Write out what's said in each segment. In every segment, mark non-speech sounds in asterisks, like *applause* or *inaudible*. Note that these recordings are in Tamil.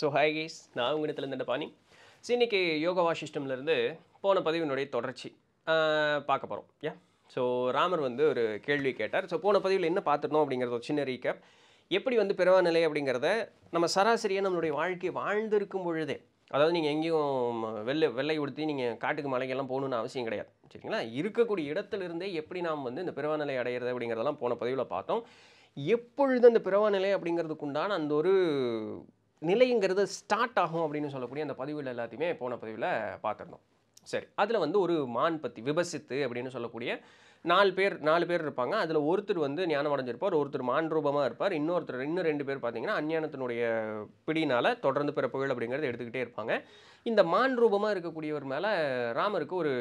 ஸோ ஹாய் கைஸ் நான் உங்கள் இடத்துல பாணி ஸோ இன்றைக்கி யோகா வாஷிஸ்டம்லேருந்து போன பதிவினுடைய தொடர்ச்சி பார்க்க போகிறோம் ஏன் ஸோ ராமர் வந்து ஒரு கேள்வி கேட்டார் ஸோ போன பதிவில் என்ன பார்த்துட்டோம் அப்படிங்கிறத சின்ன ரீக்கப் எப்படி வந்து பிறவா நிலை அப்படிங்கிறத நம்ம சராசரியாக நம்மளுடைய வாழ்க்கை வாழ்ந்திருக்கும் பொழுதே அதாவது நீங்கள் எங்கேயும் வெள்ளை வெள்ளை கொடுத்து நீங்கள் காட்டுக்கு மலைக்கெல்லாம் போகணுன்னு அவசியம் கிடையாது சரிங்களா இருக்கக்கூடிய இடத்துலேருந்தே எப்படி நாம் வந்து இந்த பிறவா நிலை அடையிறது அப்படிங்கிறதெல்லாம் போன பதிவில் பார்த்தோம் எப்பொழுது அந்த பிறவா நிலை அப்படிங்கிறதுக்குண்டான அந்த ஒரு நிலைங்கிறது ஸ்டார்ட் ஆகும் அப்படின்னு சொல்லக்கூடிய அந்த பதிவில் எல்லாத்தையுமே போன பதிவில் பார்த்துருந்தோம் சரி அதில் வந்து ஒரு மான் பத்தி விபசித்து அப்படின்னு சொல்லக்கூடிய நாலு பேர் நாலு பேர் இருப்பாங்க அதில் ஒருத்தர் வந்து ஞானம் அடைஞ்சிருப்பார் ஒருத்தர் மான் ரூபமாக இருப்பார் இன்னொருத்தர் இன்னும் ரெண்டு பேர் பார்த்தீங்கன்னா அஞ்ஞானத்தினுடைய பிடினால் தொடர்ந்து பிறப்புகள் அப்படிங்கிறத எடுத்துக்கிட்டே இருப்பாங்க இந்த மான் ரூபமாக இருக்கக்கூடியவர் மேலே ராமருக்கு ஒரு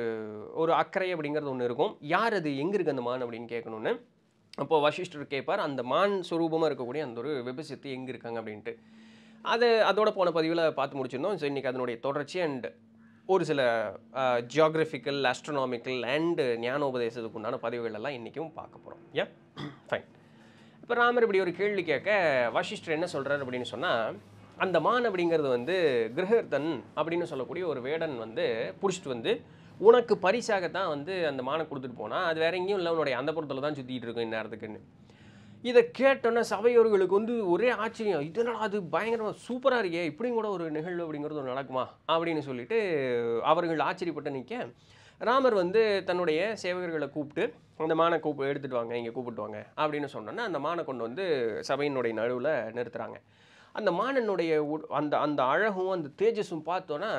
ஒரு அக்கறை அப்படிங்கிறது ஒன்று இருக்கும் யார் அது எங்கே இருக்குது அந்த மான் அப்படின்னு கேட்கணுன்னு அப்போது வசிஷ்டர் கேட்பார் அந்த மான் சுரூபமாக இருக்கக்கூடிய அந்த ஒரு விபசித்து எங்கே இருக்காங்க அப்படின்ட்டு அது அதோட போன பதிவில் பார்த்து முடிச்சிருந்தோம் ஸோ இன்றைக்கி அதனுடைய தொடர்ச்சி அண்ட் ஒரு சில ஜியாகிரபிக்கல் ஆஸ்ட்ரனாமிக்கல் அண்டு ஞானோபதேசத்துக்கு உண்டான பதிவுகள் எல்லாம் இன்றைக்கும் பார்க்க போகிறோம் யா ஃபைன் இப்போ ராமர் இப்படி ஒரு கேள்வி கேட்க வசிஷ்டர் என்ன சொல்கிறார் அப்படின்னு சொன்னால் அந்த மான் அப்படிங்கிறது வந்து கிரகர்த்தன் அப்படின்னு சொல்லக்கூடிய ஒரு வேடன் வந்து பிடிச்சிட்டு வந்து உனக்கு பரிசாகத்தான் வந்து அந்த மானை கொடுத்துட்டு போனால் அது வேற எங்கேயும் இல்லை உன்னுடைய அந்த புறத்தில் தான் சுற்றிட்டு இருக்கும் இந்நேரத்துக்குன்னு இதை கேட்டோன்னே சபையோர்களுக்கு வந்து ஒரே ஆச்சரியம் இதனால் அது பயங்கரமாக சூப்பராக இருக்கே இப்படியும் கூட ஒரு நிகழ்வு அப்படிங்கிறது ஒரு நடக்குமா அப்படின்னு சொல்லிட்டு அவர்கள் ஆச்சரியப்பட்டு நிற்க ராமர் வந்து தன்னுடைய சேவகர்களை கூப்பிட்டு அந்த மானை கூப்பிட்டு எடுத்துகிட்டு வாங்க இங்கே கூப்பிட்டு வாங்க அப்படின்னு சொன்னோன்னா அந்த மானை கொண்டு வந்து சபையினுடைய நடுவில் நிறுத்துகிறாங்க அந்த மானனுடைய அந்த அந்த அழகும் அந்த தேஜஸும் பார்த்தோன்னா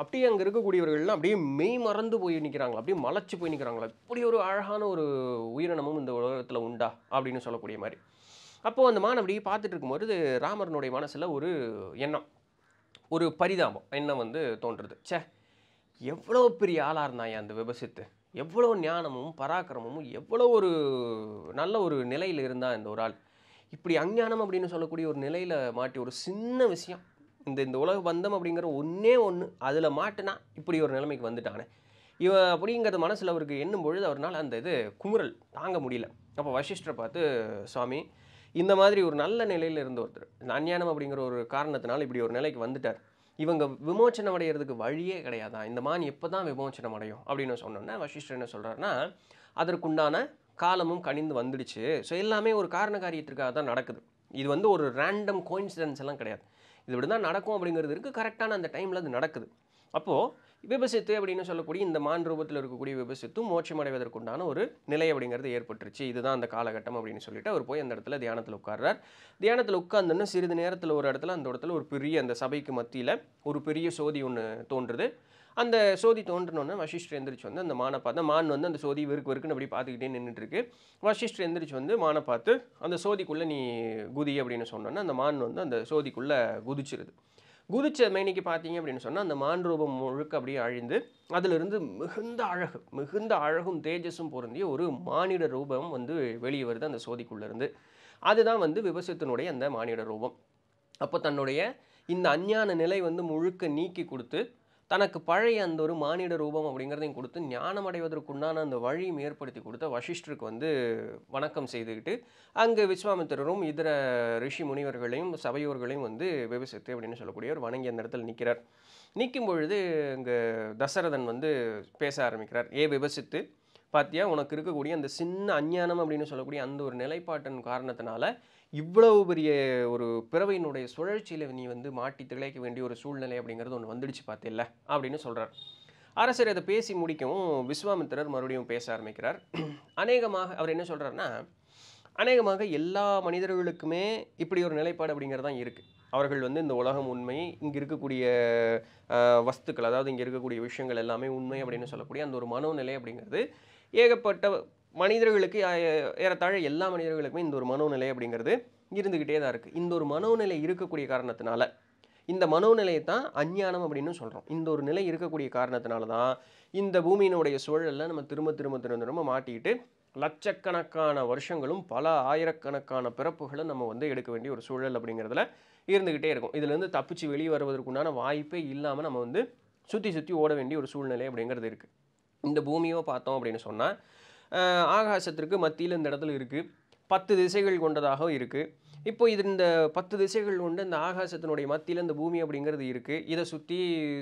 அப்படியே அங்கே இருக்கக்கூடியவர்கள்லாம் அப்படியே மெய் மறந்து போய் நிற்கிறாங்களா அப்படியே மலைச்சு போய் நிற்கிறாங்களா இப்படி ஒரு அழகான ஒரு உயிரினமும் இந்த உலகத்தில் உண்டா அப்படின்னு சொல்லக்கூடிய மாதிரி அப்போது அந்த மான் அப்படியே பார்த்துட்டு இருக்கும்போது ராமரனுடைய மனசில் ஒரு எண்ணம் ஒரு பரிதாபம் எண்ணம் வந்து தோன்றுறது சே எவ்வளோ பெரிய ஆளாக இருந்தாயே அந்த விபசித்து எவ்வளோ ஞானமும் பராக்கிரமும் எவ்வளோ ஒரு நல்ல ஒரு நிலையில் இருந்தால் இந்த ஒரு ஆள் இப்படி அஞ்ஞானம் அப்படின்னு சொல்லக்கூடிய ஒரு நிலையில் மாட்டி ஒரு சின்ன விஷயம் இந்த இந்த உலக பந்தம் அப்படிங்கிற ஒன்றே ஒன்று அதில் மாட்டினா இப்படி ஒரு நிலைமைக்கு வந்துட்டானே இவ அப்படிங்கிறது மனசில் அவருக்கு எண்ணும் பொழுது அவரால் அந்த இது குமுறல் தாங்க முடியல அப்போ வசிஷ்டரை பார்த்து சுவாமி இந்த மாதிரி ஒரு நல்ல நிலையில் இருந்த ஒருத்தர் இந்த அஞ்ஞானம் அப்படிங்கிற ஒரு காரணத்தினால் இப்படி ஒரு நிலைக்கு வந்துட்டார் இவங்க விமோச்சனம் அடைகிறதுக்கு வழியே கிடையாதான் இந்த மான் எப்போ தான் விமோச்சனம் அடையும் அப்படின்னு சொன்னோன்னே வசிஷ்டர் என்ன சொல்கிறாருன்னா அதற்குண்டான காலமும் கணிந்து வந்துடுச்சு ஸோ எல்லாமே ஒரு காரண காரியத்திற்காக தான் நடக்குது இது வந்து ஒரு ரேண்டம் கோயின்சிடென்ஸ் எல்லாம் கிடையாது இது இப்படி தான் நடக்கும் அப்படிங்கிறது இருக்குது கரெக்டான அந்த டைமில் அது நடக்குது அப்போது விபசித்து அப்படின்னு சொல்லக்கூடிய இந்த மான் ரூபத்தில் இருக்கக்கூடிய விபசித்தும் மோட்சம் அடைவதற்குண்டான ஒரு நிலை அப்படிங்கிறது ஏற்பட்டுருச்சு இதுதான் அந்த காலகட்டம் அப்படின்னு சொல்லிட்டு அவர் போய் அந்த இடத்துல தியானத்தில் உட்கார்றார் தியானத்தில் உட்கார்ந்துன்னு சிறிது நேரத்தில் ஒரு இடத்துல அந்த இடத்துல ஒரு பெரிய அந்த சபைக்கு மத்தியில் ஒரு பெரிய சோதி ஒன்று தோன்றுது அந்த சோதி தோன்றினோன்னு வசிஷ்டர் எந்திரிச்சு வந்து அந்த மானை பார்த்து மான் வந்து அந்த சோதி வெறுக்கு வெறுக்குன்னு அப்படி பார்த்துக்கிட்டே நின்றுட்டுருக்கு வசிஷ்டர் எந்திரிச்சு வந்து மானை பார்த்து அந்த சோதிக்குள்ளே நீ குதி அப்படின்னு சொன்னோன்னா அந்த மான் வந்து அந்த சோதிக்குள்ளே குதிச்சிருது குதிச்ச மேனிக்கு பார்த்தீங்க அப்படின்னு சொன்னால் அந்த மான் ரூபம் முழுக்க அப்படியே அழிந்து அதிலிருந்து மிகுந்த அழகு மிகுந்த அழகும் தேஜஸும் பொருந்திய ஒரு மானிட ரூபம் வந்து வெளியே வருது அந்த சோதிக்குள்ளேருந்து அதுதான் வந்து விபசத்தினுடைய அந்த மானிட ரூபம் அப்போ தன்னுடைய இந்த அஞ்ஞான நிலை வந்து முழுக்க நீக்கி கொடுத்து தனக்கு பழைய அந்த ஒரு மானிட ரூபம் அப்படிங்கிறதையும் கொடுத்து ஞானம் அடைவதற்குண்டான அந்த வழியும் ஏற்படுத்தி கொடுத்த வசிஷ்டருக்கு வந்து வணக்கம் செய்துக்கிட்டு அங்கே விஸ்வாமித்திரரும் இதர ரிஷி முனிவர்களையும் சபையோர்களையும் வந்து விவசித்து அப்படின்னு சொல்லக்கூடியவர் வணங்கி அந்த இடத்துல நிற்கிறார் நிற்கும் பொழுது இங்கே தசரதன் வந்து பேச ஆரம்பிக்கிறார் ஏ விபசித்து பார்த்தியா உனக்கு இருக்கக்கூடிய அந்த சின்ன அஞ்ஞானம் அப்படின்னு சொல்லக்கூடிய அந்த ஒரு நிலைப்பாட்டின் காரணத்தினால இவ்வளவு பெரிய ஒரு பிறவையினுடைய சுழற்சியில் நீ வந்து மாட்டி திளைக்க வேண்டிய ஒரு சூழ்நிலை அப்படிங்கிறது ஒன்று வந்துடுச்சு பார்த்தில்ல அப்படின்னு சொல்கிறார் அரசர் அதை பேசி முடிக்கவும் விஸ்வாமித்திரர் மறுபடியும் பேச ஆரம்பிக்கிறார் அநேகமாக அவர் என்ன சொல்கிறாருன்னா அநேகமாக எல்லா மனிதர்களுக்குமே இப்படி ஒரு நிலைப்பாடு அப்படிங்கிறது தான் இருக்குது அவர்கள் வந்து இந்த உலகம் உண்மை இங்கே இருக்கக்கூடிய வஸ்துக்கள் அதாவது இங்கே இருக்கக்கூடிய விஷயங்கள் எல்லாமே உண்மை அப்படின்னு சொல்லக்கூடிய அந்த ஒரு மனோநிலை அப்படிங்கிறது ஏகப்பட்ட மனிதர்களுக்கு ஏறத்தாழ எல்லா மனிதர்களுக்குமே இந்த ஒரு மனோநிலை அப்படிங்கிறது இருந்துக்கிட்டே தான் இருக்குது இந்த ஒரு மனோநிலை இருக்கக்கூடிய காரணத்தினால இந்த மனோநிலையை தான் அஞ்ஞானம் அப்படின்னு சொல்கிறோம் இந்த ஒரு நிலை இருக்கக்கூடிய காரணத்தினால தான் இந்த பூமியினுடைய சூழலில் நம்ம திரும்ப திரும்ப திரும்ப திரும்ப மாட்டிக்கிட்டு லட்சக்கணக்கான வருஷங்களும் பல ஆயிரக்கணக்கான பிறப்புகளும் நம்ம வந்து எடுக்க வேண்டிய ஒரு சூழல் அப்படிங்கிறதுல இருந்துக்கிட்டே இருக்கும் இதுலேருந்து தப்பிச்சு வெளியே வருவதற்குண்டான வாய்ப்பே இல்லாமல் நம்ம வந்து சுற்றி சுற்றி ஓட வேண்டிய ஒரு சூழ்நிலை அப்படிங்கிறது இருக்குது இந்த பூமியோ பார்த்தோம் அப்படின்னு சொன்னால் ஆகாசத்திற்கு மத்தியில் இந்த இடத்துல இருக்குது பத்து திசைகள் கொண்டதாக இருக்குது இப்போ இது இந்த பத்து திசைகள் கொண்டு இந்த ஆகாசத்தினுடைய மத்தியில் இந்த பூமி அப்படிங்கிறது இருக்குது இதை சுற்றி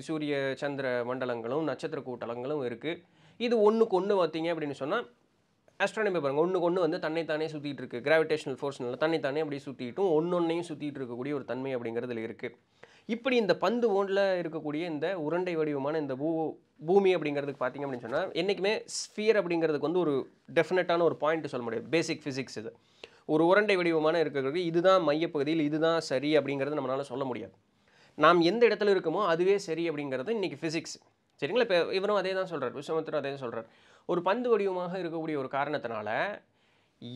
சூரிய சந்திர மண்டலங்களும் நட்சத்திர கூட்டலங்களும் இருக்குது இது ஒன்றுக்கு ஒன்று பார்த்தீங்க அப்படின்னு சொன்னால் அஸ்ட்ரானமி பாருங்கள் ஒன்று ஒன்று வந்து தன்னைத்தானே சுற்றிட்டு இருக்குது கிராவிடேஷனல் ஃபோர்ஸ்னால தன்னைத்தானே அப்படி சுற்றிட்டும் ஒன்று ஒன்றையும் சுற்றிட்டு இருக்கக்கூடிய ஒரு தன்மை அப்படிங்கிறதுல இருக்குது இப்படி இந்த பந்து ஓண்டில் இருக்கக்கூடிய இந்த உருண்டை வடிவமான இந்த பூ பூமி அப்படிங்கிறதுக்கு பார்த்தீங்க அப்படின்னு சொன்னால் என்றைக்குமே ஸ்பியர் அப்படிங்கிறதுக்கு வந்து ஒரு டெஃபினட்டான ஒரு பாயிண்ட் சொல்ல முடியாது பேசிக் ஃபிசிக்ஸ் இது ஒரு உருண்டை வடிவமான இருக்கிறது இதுதான் மையப்பகுதியில் இதுதான் சரி அப்படிங்கிறது நம்மளால் சொல்ல முடியாது நாம் எந்த இடத்துல இருக்கோமோ அதுவே சரி அப்படிங்கிறது இன்றைக்கி ஃபிசிக்ஸ் சரிங்களா இப்போ இவரும் அதே தான் சொல்கிறார் விஸ்வமித்திரம் அதே தான் சொல்கிறார் ஒரு பந்து வடிவமாக இருக்கக்கூடிய ஒரு காரணத்தினால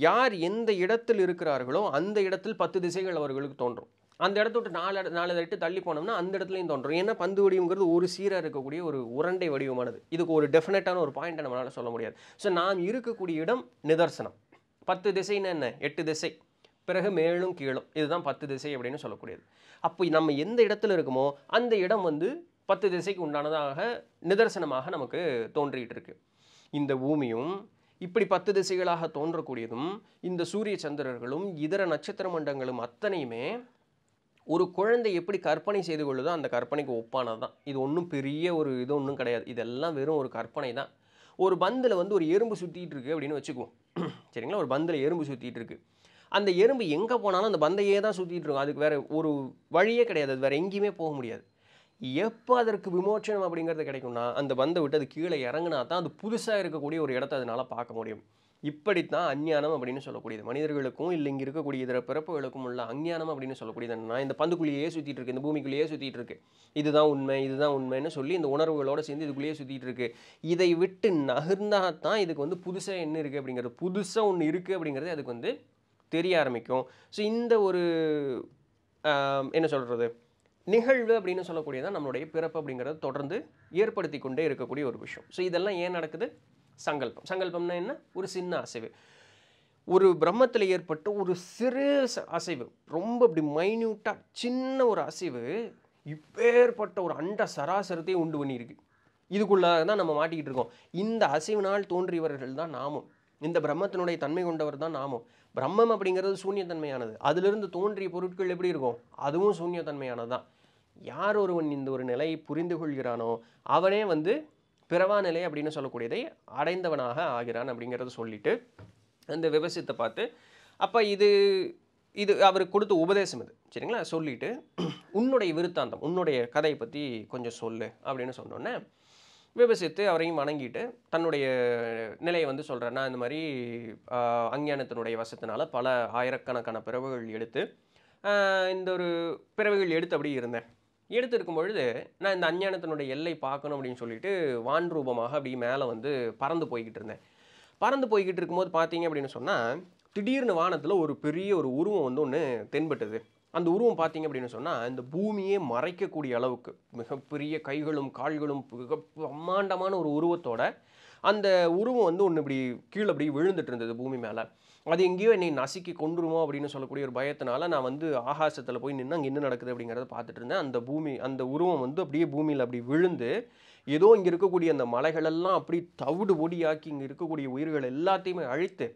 யார் எந்த இடத்தில் இருக்கிறார்களோ அந்த இடத்தில் பத்து திசைகள் அவர்களுக்கு தோன்றும் அந்த இடத்த விட்டு நாலு நாலு எட்டு தள்ளி போனோம்னா அந்த இடத்துலையும் தோன்றும் ஏன்னா பந்து வடிவங்கிறது ஒரு சீராக இருக்கக்கூடிய ஒரு உரண்டை வடிவமானது இதுக்கு ஒரு டெஃபினட்டான ஒரு பாயிண்ட்டை நம்மளால் சொல்ல முடியாது ஸோ நாம் இருக்கக்கூடிய இடம் நிதர்சனம் பத்து திசைன்னு என்ன எட்டு திசை பிறகு மேலும் கீழும் இதுதான் பத்து திசை அப்படின்னு சொல்லக்கூடியது அப்போ நம்ம எந்த இடத்துல இருக்கோமோ அந்த இடம் வந்து பத்து திசைக்கு உண்டானதாக நிதர்சனமாக நமக்கு தோன்றிகிட்டு இருக்கு இந்த பூமியும் இப்படி பத்து திசைகளாக தோன்றக்கூடியதும் இந்த சூரிய சந்திரர்களும் இதர நட்சத்திர மண்டங்களும் அத்தனையுமே ஒரு குழந்தை எப்படி கற்பனை செய்து கொள்ளுதோ அந்த கற்பனைக்கு ஒப்பானது தான் இது ஒன்றும் பெரிய ஒரு இது ஒன்றும் கிடையாது இதெல்லாம் வெறும் ஒரு கற்பனை தான் ஒரு பந்தில் வந்து ஒரு எறும்பு சுற்றிட்டு இருக்குது அப்படின்னு வச்சுக்குவோம் *clears throat* சரிங்களா ஒரு பந்தில் எறும்பு சுற்றிட்டு இருக்குது அந்த எறும்பு எங்கே போனாலும் அந்த பந்தையே தான் சுற்றிட்டு இருக்கும் அதுக்கு வேறு ஒரு வழியே கிடையாது அது வேறு எங்கேயுமே போக முடியாது எப்போ அதற்கு விமோச்சனம் அப்படிங்கிறது கிடைக்கும்னா அந்த பந்தை விட்டு அது கீழே இறங்கினா தான் அது புதுசாக இருக்கக்கூடிய ஒரு இடத்த அதனால் பார்க்க முடியும் இப்படித்தான் அஞ்ஞானம் அப்படின்னு சொல்லக்கூடியது மனிதர்களுக்கும் இல்லை இங்கே இருக்கக்கூடிய இதர பிறப்புகளுக்கும் உள்ள அஞ்ஞானம் அப்படின்னு சொல்லக்கூடியது நான் இந்த பந்துக்குள்ளேயே சுற்றிட்டு இருக்கு இந்த பூமிக்குள்ளேயே சுற்றிட்டு இருக்கு இதுதான் உண்மை இதுதான் உண்மைன்னு சொல்லி இந்த உணர்வுகளோடு சேர்ந்து இதுக்குள்ளேயே சுற்றிட்டு இருக்கு இதை விட்டு நகர்ந்தால் தான் இதுக்கு வந்து புதுசாக என்ன இருக்குது அப்படிங்கிறது புதுசாக ஒன்று இருக்குது அப்படிங்கிறது அதுக்கு வந்து தெரிய ஆரம்பிக்கும் ஸோ இந்த ஒரு என்ன சொல்கிறது நிகழ்வு அப்படின்னு சொல்லக்கூடியதான் நம்மளுடைய பிறப்பு அப்படிங்கிறத தொடர்ந்து ஏற்படுத்தி கொண்டே இருக்கக்கூடிய ஒரு விஷயம் ஸோ இதெல்லாம் ஏன் நடக்குது சங்கல்பம் சங்கல்பம்னா என்ன ஒரு சின்ன அசைவு ஒரு பிரம்மத்தில் ஏற்பட்ட ஒரு சிறு அசைவு ரொம்ப இப்படி மைன்யூட்டாக சின்ன ஒரு அசைவு இப்பேற்பட்ட ஒரு அண்ட சராசரத்தையும் உண்டு பண்ணியிருக்கு இதுக்குள்ளாக தான் நம்ம மாட்டிக்கிட்டு இருக்கோம் இந்த அசைவினால் தோன்றியவர்கள் தான் நாமும் இந்த பிரம்மத்தினுடைய தன்மை கொண்டவர் தான் நாமும் பிரம்மம் அப்படிங்கிறது சூன்யத்தன்மையானது அதிலிருந்து தோன்றிய பொருட்கள் எப்படி இருக்கும் அதுவும் சூன்யத்தன்மையானது தான் யார் ஒருவன் இந்த ஒரு நிலையை புரிந்து கொள்கிறானோ அவனே வந்து பிறவா நிலை அப்படின்னு சொல்லக்கூடியதை அடைந்தவனாக ஆகிறான் அப்படிங்கிறத சொல்லிட்டு அந்த விவசாயத்தை பார்த்து அப்போ இது இது அவருக்கு கொடுத்த உபதேசம் இது சரிங்களா சொல்லிவிட்டு உன்னுடைய விருத்தாந்தம் உன்னுடைய கதையை பற்றி கொஞ்சம் சொல்லு அப்படின்னு சொன்னோன்னே விவசாயத்து அவரையும் வணங்கிட்டு தன்னுடைய நிலையை வந்து சொல்கிறேன் நான் இந்த மாதிரி அஞ்ஞானத்தினுடைய வசத்தினால் பல ஆயிரக்கணக்கான பிறவுகள் எடுத்து இந்த ஒரு பிறவுகள் எடுத்து அப்படி இருந்தேன் எடுத்திருக்கும் பொழுது நான் இந்த அஞ்ஞானத்தினுடைய எல்லை பார்க்கணும் அப்படின்னு சொல்லிட்டு வான் ரூபமாக அப்படி மேலே வந்து பறந்து போய்கிட்டு இருந்தேன் பறந்து போய்கிட்டு இருக்கும்போது பார்த்தீங்க அப்படின்னு சொன்னால் திடீர்னு வானத்தில் ஒரு பெரிய ஒரு உருவம் வந்து ஒன்று தென்பட்டது அந்த உருவம் பார்த்தீங்க அப்படின்னு சொன்னால் இந்த பூமியே மறைக்கக்கூடிய அளவுக்கு மிகப்பெரிய கைகளும் கால்களும் மிக பிரம்மாண்டமான ஒரு உருவத்தோட அந்த உருவம் வந்து ஒன்று இப்படி கீழே அப்படி விழுந்துட்டு இருந்தது பூமி மேலே அது எங்கேயோ என்னை நசுக்கி கொண்டுருமோ அப்படின்னு சொல்லக்கூடிய ஒரு பயத்தினால நான் வந்து ஆகாசத்தில் போய் நின்று அங்கே என்ன நடக்குது அப்படிங்கிறத பார்த்துட்டு இருந்தேன் அந்த பூமி அந்த உருவம் வந்து அப்படியே பூமியில் அப்படி விழுந்து ஏதோ இங்கே இருக்கக்கூடிய அந்த மலைகளெல்லாம் அப்படி தவிடு ஒடியாக்கி இங்கே இருக்கக்கூடிய உயிர்கள் எல்லாத்தையுமே அழித்து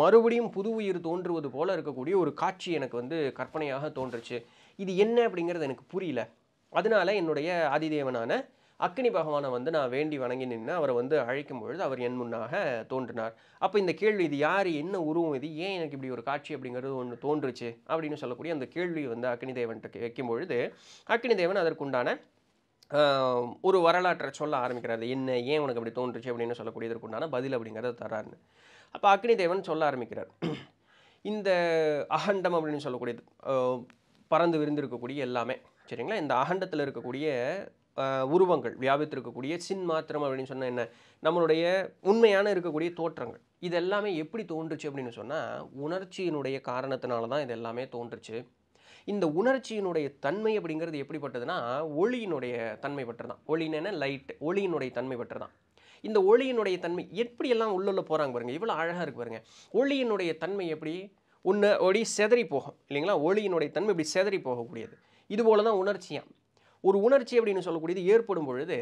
மறுபடியும் புது உயிர் தோன்றுவது போல் இருக்கக்கூடிய ஒரு காட்சி எனக்கு வந்து கற்பனையாக தோன்றுச்சு இது என்ன அப்படிங்கிறது எனக்கு புரியல அதனால் என்னுடைய ஆதிதேவனான அக்னி பகவானை வந்து நான் வேண்டி வணங்கி நின்று அவரை வந்து அழைக்கும் பொழுது அவர் என் முன்னாக தோன்றினார் அப்போ இந்த கேள்வி இது யார் என்ன உருவம் இது ஏன் எனக்கு இப்படி ஒரு காட்சி அப்படிங்கிறது ஒன்று தோன்றுச்சு அப்படின்னு சொல்லக்கூடிய அந்த கேள்வி வந்து அக்னி தேவன்கிட்ட வைக்கும் பொழுது அக்னி தேவன் அதற்குண்டான ஒரு வரலாற்றை சொல்ல ஆரம்பிக்கிறார் என்ன ஏன் உனக்கு அப்படி தோன்றுச்சு அப்படின்னு சொல்லக்கூடியதற்குண்டான பதில் அப்படிங்கிறத தராருன்னு அப்போ அக்னி தேவன் சொல்ல ஆரம்பிக்கிறார் இந்த அகண்டம் அப்படின்னு சொல்லக்கூடியது பறந்து விருந்திருக்கக்கூடிய எல்லாமே சரிங்களா இந்த அகண்டத்தில் இருக்கக்கூடிய உருவங்கள் வியாபித்திருக்கக்கூடிய சின் மாத்திரம் அப்படின்னு சொன்னால் என்ன நம்மளுடைய உண்மையான இருக்கக்கூடிய தோற்றங்கள் இது எல்லாமே எப்படி தோன்றுச்சு அப்படின்னு சொன்னால் உணர்ச்சியினுடைய காரணத்தினால தான் இது எல்லாமே தோன்றுச்சு இந்த உணர்ச்சியினுடைய தன்மை அப்படிங்கிறது எப்படிப்பட்டதுன்னா ஒளியினுடைய தன்மை பெற்றதான் ஒளின்னு லைட் ஒளியினுடைய தன்மை பெற்றதான் இந்த ஒளியினுடைய தன்மை எப்படியெல்லாம் உள்ளுள்ள போகிறாங்க பாருங்கள் இவ்வளோ அழகாக இருக்கு பாருங்கள் ஒளியினுடைய தன்மை எப்படி ஒன்று ஒளி செதறி போகும் இல்லைங்களா ஒளியினுடைய தன்மை இப்படி செதறி போகக்கூடியது இது போல தான் உணர்ச்சியாக ஒரு உணர்ச்சி அப்படின்னு சொல்லக்கூடியது ஏற்படும் பொழுது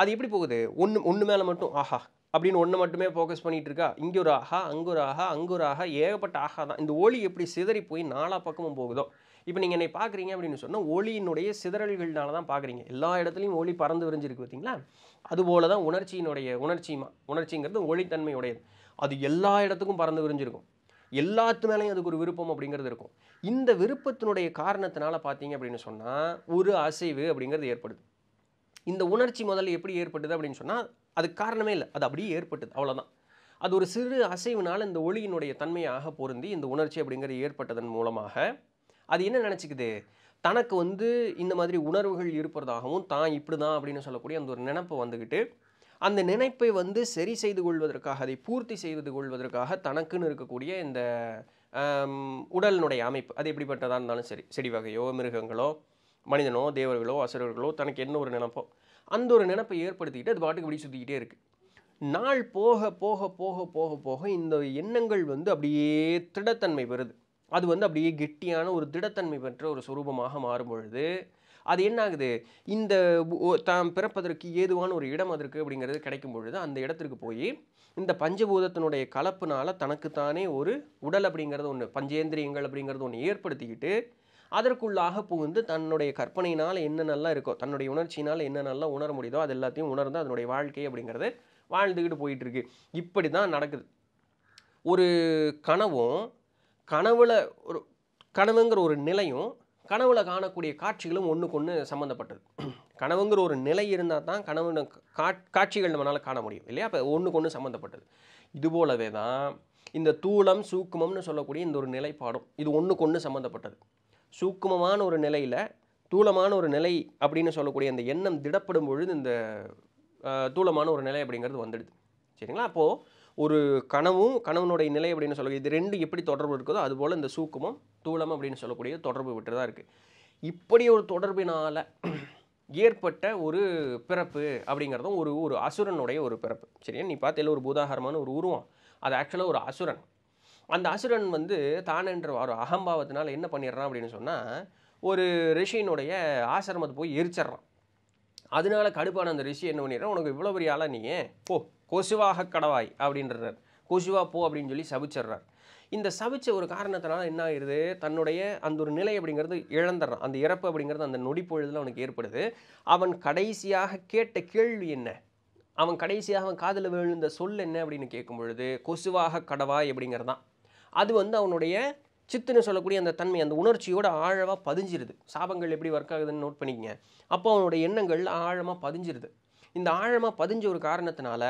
அது எப்படி போகுது ஒன்று ஒன்று மேலே மட்டும் ஆஹா அப்படின்னு ஒன்று மட்டுமே ஃபோக்கஸ் பண்ணிகிட்டு இருக்கா இங்கே ஒரு ஆஹா அங்கே ஒரு ஆஹா அங்கே ஒரு ஆஹா ஏகப்பட்ட ஆஹா தான் இந்த ஒளி எப்படி சிதறி போய் நாலா பக்கமும் போகுதோ இப்போ நீங்கள் என்னை பார்க்குறீங்க அப்படின்னு சொன்னால் ஒளியினுடைய சிதறல்கள்னால தான் பார்க்குறீங்க எல்லா இடத்துலையும் ஒளி பறந்து விரிஞ்சிருக்கு பார்த்தீங்களா அதுபோல தான் உணர்ச்சியினுடைய உணர்ச்சிமா உணர்ச்சிங்கிறது ஒளித்தன்மையுடையது அது எல்லா இடத்துக்கும் பறந்து விரிஞ்சிருக்கும் எல்லாத்து மேலேயும் அதுக்கு ஒரு விருப்பம் அப்படிங்கிறது இருக்கும் இந்த விருப்பத்தினுடைய காரணத்தினால பார்த்தீங்க அப்படின்னு சொன்னால் ஒரு அசைவு அப்படிங்கிறது ஏற்படுது இந்த உணர்ச்சி முதல்ல எப்படி ஏற்பட்டுது அப்படின்னு சொன்னால் அதுக்கு காரணமே இல்லை அது அப்படியே ஏற்பட்டது அவ்வளோதான் அது ஒரு சிறு அசைவுனால் இந்த ஒளியினுடைய தன்மையாக பொருந்தி இந்த உணர்ச்சி அப்படிங்கிறது ஏற்பட்டதன் மூலமாக அது என்ன நினச்சிக்குது தனக்கு வந்து இந்த மாதிரி உணர்வுகள் இருப்பதாகவும் தான் இப்படி தான் அப்படின்னு சொல்லக்கூடிய அந்த ஒரு நினப்பு வந்துக்கிட்டு அந்த நினைப்பை வந்து சரி செய்து கொள்வதற்காக அதை பூர்த்தி செய்து கொள்வதற்காக தனக்குன்னு இருக்கக்கூடிய இந்த உடலினுடைய அமைப்பு அது எப்படிப்பட்டதாக இருந்தாலும் சரி செடி வகையோ மிருகங்களோ மனிதனோ தேவர்களோ அசுரர்களோ தனக்கு என்ன ஒரு நினப்போ அந்த ஒரு நினப்பை ஏற்படுத்திக்கிட்டு அது பாட்டுக்கு இப்படி சுற்றிக்கிட்டே இருக்குது நாள் போக போக போக போக போக இந்த எண்ணங்கள் வந்து அப்படியே திடத்தன்மை பெறுது அது வந்து அப்படியே கெட்டியான ஒரு திடத்தன்மை பெற்ற ஒரு சுரூபமாக மாறும் பொழுது அது என்ன ஆகுது இந்த தாம் பிறப்பதற்கு ஏதுவான ஒரு இடம் அதற்கு அப்படிங்கிறது கிடைக்கும் பொழுது அந்த இடத்திற்கு போய் இந்த பஞ்சபூதத்தினுடைய கலப்புனால் தனக்குத்தானே ஒரு உடல் அப்படிங்கிறது ஒன்று பஞ்சேந்திரியங்கள் அப்படிங்கிறது ஒன்று ஏற்படுத்திக்கிட்டு அதற்குள்ளாக புகுந்து தன்னுடைய கற்பனையினால் என்ன நல்லா இருக்கோ தன்னுடைய உணர்ச்சினால் என்ன நல்லா உணர முடியுதோ அது எல்லாத்தையும் உணர்ந்து அதனுடைய வாழ்க்கை அப்படிங்கிறது வாழ்ந்துக்கிட்டு போயிட்டுருக்கு இப்படி தான் நடக்குது ஒரு கனவும் கனவுல ஒரு கனவுங்கிற ஒரு நிலையும் கனவுல காணக்கூடிய காட்சிகளும் ஒன்றுக்கு ஒன்று சம்மந்தப்பட்டது கனவுங்கிற ஒரு நிலை இருந்தால் தான் கனவு காட்சிகள் நம்மளால் காண முடியும் இல்லையா அப்போ ஒன்றுக்கு ஒன்று சம்மந்தப்பட்டது இது போலவே தான் இந்த தூளம் சூக்குமம்னு சொல்லக்கூடிய இந்த ஒரு நிலைப்பாடும் இது ஒன்றுக்கு ஒன்று சம்மந்தப்பட்டது சூக்குமமான ஒரு நிலையில் தூளமான ஒரு நிலை அப்படின்னு சொல்லக்கூடிய அந்த எண்ணம் திடப்படும் பொழுது இந்த தூளமான ஒரு நிலை அப்படிங்கிறது வந்துடுது சரிங்களா அப்போது ஒரு கனவும் கணவனுடைய நிலை அப்படின்னு சொல்லக்கூடிய இது ரெண்டும் எப்படி தொடர்பு இருக்குதோ அதுபோல் இந்த சூக்கமும் தூளம் அப்படின்னு சொல்லக்கூடிய தொடர்பு விட்டு தான் இருக்குது இப்படி ஒரு தொடர்பினால் ஏற்பட்ட ஒரு பிறப்பு அப்படிங்கிறதும் ஒரு ஒரு அசுரனுடைய ஒரு பிறப்பு சரியா நீ பார்த்தையில் ஒரு பூதாகரமான ஒரு உருவம் அது ஆக்சுவலாக ஒரு அசுரன் அந்த அசுரன் வந்து தானன்ற ஒரு அகம்பாவத்தினால் என்ன பண்ணிடுறான் அப்படின்னு சொன்னால் ஒரு ரிஷியினுடைய ஆசிரமத்தை போய் எரிச்சிட்றான் அதனால கடுப்பான அந்த ரிஷி என்ன பண்ணிடுறான் உனக்கு இவ்வளோ பெரிய ஆளாக நீ போ கொசுவாக கடவாய் அப்படின்றார் கொசுவா போ அப்படின்னு சொல்லி சபிச்சிடுறார் இந்த சபிச்ச ஒரு காரணத்தினால என்ன ஆயிடுது தன்னுடைய அந்த ஒரு நிலை அப்படிங்கிறது இழந்துடுறான் அந்த இறப்பு அப்படிங்கிறது அந்த நொடி பொழுதில் அவனுக்கு ஏற்படுது அவன் கடைசியாக கேட்ட கேள்வி என்ன அவன் கடைசியாக அவன் காதில் விழுந்த சொல் என்ன அப்படின்னு கேட்கும் பொழுது கொசுவாக கடவாய் அப்படிங்கிறதான் அது வந்து அவனுடைய சித்துன்னு சொல்லக்கூடிய அந்த தன்மை அந்த உணர்ச்சியோட ஆழமாக பதிஞ்சிருது சாபங்கள் எப்படி ஒர்க் ஆகுதுன்னு நோட் பண்ணிக்கங்க அப்போ அவனுடைய எண்ணங்கள் ஆழமாக பதிஞ்சிருது இந்த ஆழமாக பதிஞ்ச ஒரு காரணத்தினால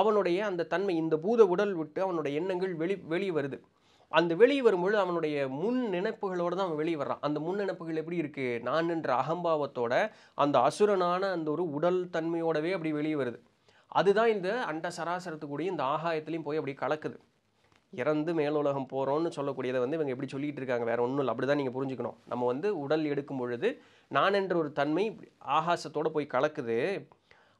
அவனுடைய அந்த தன்மை இந்த பூத உடல் விட்டு அவனுடைய எண்ணங்கள் வெளி வெளியே வருது அந்த வெளியே வரும்பொழுது அவனுடைய முன் நினைப்புகளோடு தான் அவன் வெளியே வர்றான் அந்த முன் நினைப்புகள் எப்படி இருக்குது நான் என்ற அகம்பாவத்தோட அந்த அசுரனான அந்த ஒரு உடல் தன்மையோடவே அப்படி வெளியே வருது அதுதான் இந்த அண்ட சராசரத்துக்குடைய இந்த ஆகாயத்துலேயும் போய் அப்படி கலக்குது இறந்து மேலோலகம் போகிறோன்னு சொல்லக்கூடியதை வந்து இவங்க எப்படி சொல்லிகிட்டு இருக்காங்க வேறு ஒன்றும் இல்லை அப்படி தான் நீங்கள் புரிஞ்சுக்கணும் நம்ம வந்து உடல் எடுக்கும் பொழுது நான் என்ற ஒரு தன்மை ஆகாசத்தோடு போய் கலக்குது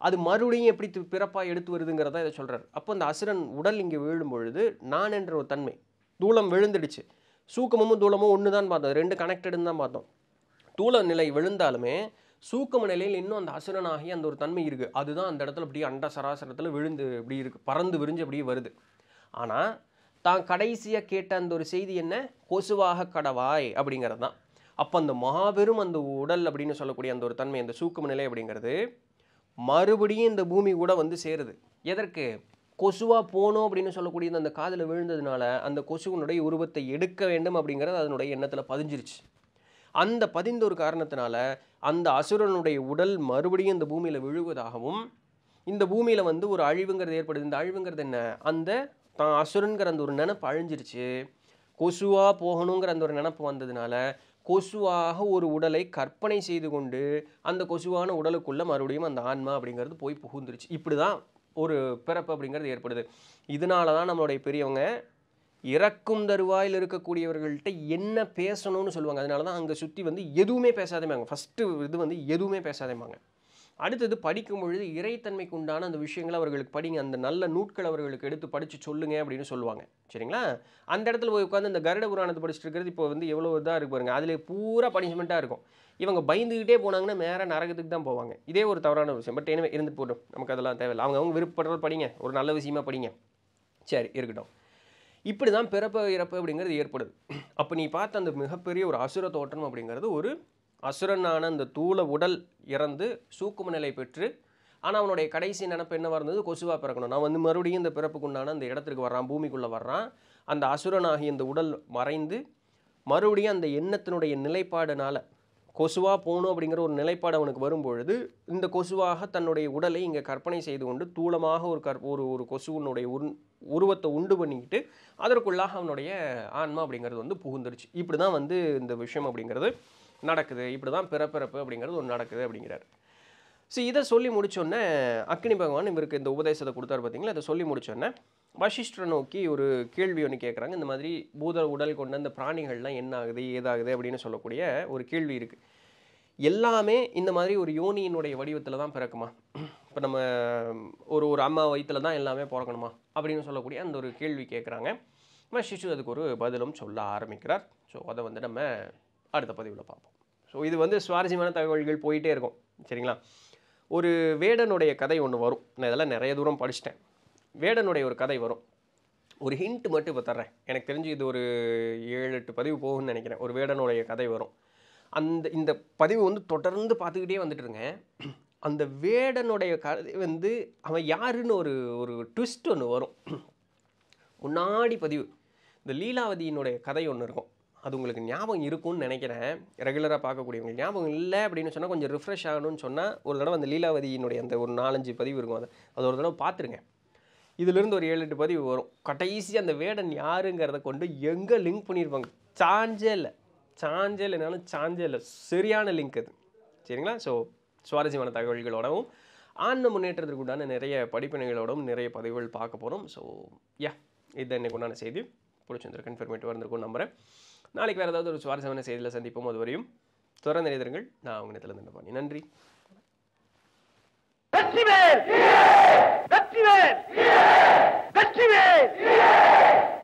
அது மறுபடியும் எப்படி பிறப்பாக எடுத்து வருதுங்கிறத இதை சொல்கிறார் அப்போ அந்த அசுரன் உடல் இங்கே விழும் பொழுது நான் என்ற ஒரு தன்மை தூளம் விழுந்துடுச்சு சூக்கமும் தூளமும் ஒன்று தான் பார்த்தோம் ரெண்டு கனெக்டடுன்னு தான் பார்த்தோம் தூள நிலை விழுந்தாலுமே சூக்கம நிலையில் இன்னும் அந்த அசுரனாகி அந்த ஒரு தன்மை இருக்குது அதுதான் அந்த இடத்துல அப்படியே அண்ட சராசரத்தில் விழுந்து இப்படி இருக்குது பறந்து விரிஞ்சு அப்படியே வருது ஆனால் தான் கடைசியாக கேட்ட அந்த ஒரு செய்தி என்ன கொசுவாக கடவாய் அப்படிங்கிறது தான் அப்போ அந்த மாபெரும் அந்த உடல் அப்படின்னு சொல்லக்கூடிய அந்த ஒரு தன்மை அந்த சூக்கம நிலை அப்படிங்கிறது மறுபடியும் இந்த பூமி கூட வந்து சேருது எதற்கு கொசுவாக போனோம் அப்படின்னு சொல்லக்கூடிய அந்த காதில் விழுந்ததுனால அந்த கொசுவனுடைய உருவத்தை எடுக்க வேண்டும் அப்படிங்கிறது அதனுடைய எண்ணத்தில் பதிஞ்சிருச்சு அந்த பதிந்த ஒரு காரணத்தினால அந்த அசுரனுடைய உடல் மறுபடியும் இந்த பூமியில் விழுவதாகவும் இந்த பூமியில் வந்து ஒரு அழிவுங்கிறது ஏற்படுது இந்த அழிவுங்கிறது என்ன அந்த தான் அசுரனுங்கிற அந்த ஒரு நினப்பு அழிஞ்சிருச்சு கொசுவாக போகணுங்கிற அந்த ஒரு நினப்பு வந்ததுனால கொசுவாக ஒரு உடலை கற்பனை செய்து கொண்டு அந்த கொசுவான உடலுக்குள்ளே மறுபடியும் அந்த ஆன்மா அப்படிங்கிறது போய் புகுந்துருச்சு இப்படி தான் ஒரு பிறப்பு அப்படிங்கிறது ஏற்படுது இதனால தான் நம்மளுடைய பெரியவங்க இறக்கும் தருவாயில் இருக்கக்கூடியவர்கள்ட்ட என்ன பேசணும்னு சொல்லுவாங்க அதனால தான் அங்கே சுற்றி வந்து எதுவுமே பேசாதேமாங்க ஃபஸ்ட்டு இது வந்து எதுவுமே பேசாதேமாங்க அடுத்தது படிக்கும் பொழுது இறைத்தன்மைக்கு உண்டான அந்த விஷயங்களை அவர்களுக்கு படிங்க அந்த நல்ல நூட்கள் அவர்களுக்கு எடுத்து படித்து சொல்லுங்க அப்படின்னு சொல்லுவாங்க சரிங்களா அந்த இடத்துல போய் உட்காந்து இந்த கருட புராணத்தை படிச்சுட்டு இருக்கிறது இப்போ வந்து எவ்வளோ இதாக இருக்கு பாருங்க அதில் பூரா பனிஷ்மெண்ட்டாக இருக்கும் இவங்க பயந்துக்கிட்டே போனாங்கன்னா நேராக நரகத்துக்கு தான் போவாங்க இதே ஒரு தவறான விஷயம் பட் எனவே இருந்து போட்டோம் நமக்கு அதெல்லாம் தேவையில்லை அவங்க அவங்க விருப்பப்படுறது படிங்க ஒரு நல்ல விஷயமா படிங்க சரி இருக்கட்டும் இப்படி தான் பிறப்பு இறப்பு அப்படிங்கிறது ஏற்படுது அப்போ நீ பார்த்த அந்த மிகப்பெரிய ஒரு அசுர தோற்றம் அப்படிங்கிறது ஒரு அசுரனான அந்த தூள உடல் இறந்து சூக்கும நிலை பெற்று ஆனால் அவனுடைய கடைசி நினப்பு என்ன வரந்தது கொசுவாக பிறக்கணும் நான் வந்து மறுபடியும் இந்த பிறப்புக்குண்டான அந்த இடத்துக்கு வர்றான் பூமிக்குள்ளே வர்றான் அந்த அசுரனாகி இந்த உடல் மறைந்து மறுபடியும் அந்த எண்ணத்தினுடைய நிலைப்பாடுனால் கொசுவாக போகணும் அப்படிங்கிற ஒரு நிலைப்பாடு அவனுக்கு வரும்பொழுது இந்த கொசுவாக தன்னுடைய உடலை இங்கே கற்பனை செய்து கொண்டு தூளமாக ஒரு கற் ஒரு ஒரு கொசுவனுடைய உண் உருவத்தை உண்டு பண்ணிக்கிட்டு அதற்குள்ளாக அவனுடைய ஆன்மா அப்படிங்கிறது வந்து புகுந்துருச்சு இப்படி தான் வந்து இந்த விஷயம் அப்படிங்கிறது நடக்குது இப்படி தான் பிறப்பிறப்பு அப்படிங்கிறது ஒன்று நடக்குது அப்படிங்கிறார் ஸோ இதை சொல்லி முடித்தோன்னே அக்னி பகவான் இவருக்கு இந்த உபதேசத்தை கொடுத்தாரு பார்த்தீங்களா இதை சொல்லி முடித்தோன்னே வசிஷ்டரை நோக்கி ஒரு கேள்வி ஒன்று கேட்குறாங்க இந்த மாதிரி பூத உடல் கொண்ட இந்த பிராணிகள்லாம் என்ன ஆகுது ஏதாகுது அப்படின்னு சொல்லக்கூடிய ஒரு கேள்வி இருக்குது எல்லாமே இந்த மாதிரி ஒரு யோனியினுடைய வடிவத்தில் தான் பிறக்குமா இப்போ நம்ம ஒரு ஒரு அம்மா வயிற்றில் தான் எல்லாமே பிறக்கணுமா அப்படின்னு சொல்லக்கூடிய அந்த ஒரு கேள்வி கேட்குறாங்க வசிஷ்டர் அதுக்கு ஒரு பதிலும் சொல்ல ஆரம்பிக்கிறார் ஸோ அதை வந்து நம்ம அடுத்த பதிவில் பார்ப்போம் ஸோ இது வந்து சுவாரஸ்யமான தகவல்கள் போயிட்டே இருக்கும் சரிங்களா ஒரு வேடனுடைய கதை ஒன்று வரும் நான் இதெல்லாம் நிறைய தூரம் படிச்சிட்டேன் வேடனுடைய ஒரு கதை வரும் ஒரு ஹிண்ட் மட்டும் இப்போ தர்றேன் எனக்கு தெரிஞ்சு இது ஒரு ஏழு எட்டு பதிவு போகும்னு நினைக்கிறேன் ஒரு வேடனுடைய கதை வரும் அந்த இந்த பதிவு வந்து தொடர்ந்து பார்த்துக்கிட்டே வந்துட்டுருங்க அந்த வேடனுடைய கதை வந்து அவன் யாருன்னு ஒரு ஒரு ட்விஸ்ட் ஒன்று வரும் முன்னாடி பதிவு இந்த லீலாவதியினுடைய கதை ஒன்று இருக்கும் அது உங்களுக்கு ஞாபகம் இருக்கும்னு நினைக்கிறேன் ரெகுலராக பார்க்கக்கூடியவங்க ஞாபகம் இல்லை அப்படின்னு சொன்னால் கொஞ்சம் ரிஃப்ரெஷ் ஆகணும்னு சொன்னால் ஒரு தடவை அந்த லீலாவதியினுடைய அந்த ஒரு நாலஞ்சு பதிவு இருக்கும் அது அது ஒரு தடவை பார்த்துருங்க இதிலிருந்து ஒரு ஏழு எட்டு பதிவு வரும் கடைசி அந்த வேடன் யாருங்கிறத கொண்டு எங்கே லிங்க் பண்ணியிருப்பாங்க சாஞ்சே இல்லை சாஞ்சே இல்லைனாலும் சாஞ்சே இல்லை சரியான லிங்க் அது சரிங்களா ஸோ சுவாரஸ்யமான தகவல்களோடவும் ஆன்ம முன்னேற்றத்திற்கு உண்டான நிறைய படிப்பினைகளோடும் நிறைய பதிவுகள் பார்க்க போகிறோம் ஸோ யா இதுதான் இன்றைக்கு உண்டான செய்தி பிடிச்சிருந்துருக்கு இன்ஃபர்மேட்டிவாக இருந்திருக்கும் நம்புகிறேன் நாளைக்கு வேறு ஏதாவது ஒரு சுவாரஸ்யமான செய்தியில் சந்திப்போம் அது வரையும் தொடர்ந்து நினைத்திருங்கள் நான் அவங்க நேரத்தில் நின்று நன்றி வெற்றிவேல் வெற்றிவேல் வெற்றிவேல்